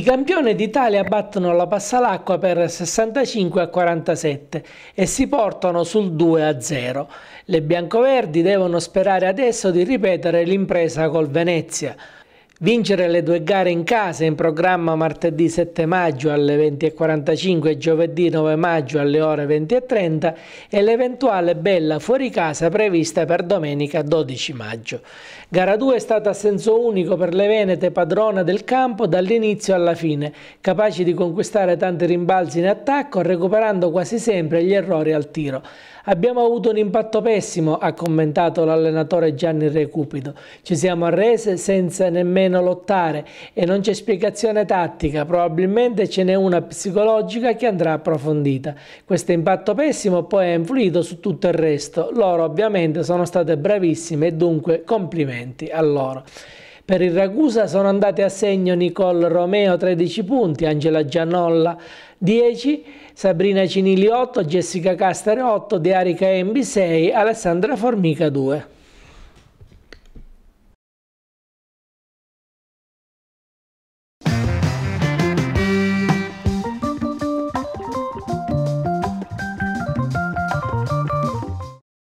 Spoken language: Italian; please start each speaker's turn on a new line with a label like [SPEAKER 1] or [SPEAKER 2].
[SPEAKER 1] I campioni d'Italia battono la Passalacqua per 65 a 47 e si portano sul 2 a 0. Le biancoverdi devono sperare adesso di ripetere l'impresa col Venezia. Vincere le due gare in casa in programma martedì 7 maggio alle 20.45 e giovedì 9 maggio alle ore 20.30 e l'eventuale bella fuori casa prevista per domenica 12 maggio. Gara 2 è stata a senso unico per le Venete padrona del campo dall'inizio alla fine, capaci di conquistare tanti rimbalzi in attacco recuperando quasi sempre gli errori al tiro. Abbiamo avuto un impatto pessimo, ha commentato l'allenatore Gianni Recupido. Ci siamo arrese senza nemmeno meno lottare e non c'è spiegazione tattica, probabilmente ce n'è una psicologica che andrà approfondita. Questo impatto pessimo poi ha influito su tutto il resto, loro ovviamente sono state bravissime e dunque complimenti a loro. Per il Ragusa sono andati a segno Nicole Romeo 13 punti, Angela Giannolla 10, Sabrina Cinilli 8, Jessica Castare 8, Dearica Embi 6, Alessandra Formica 2.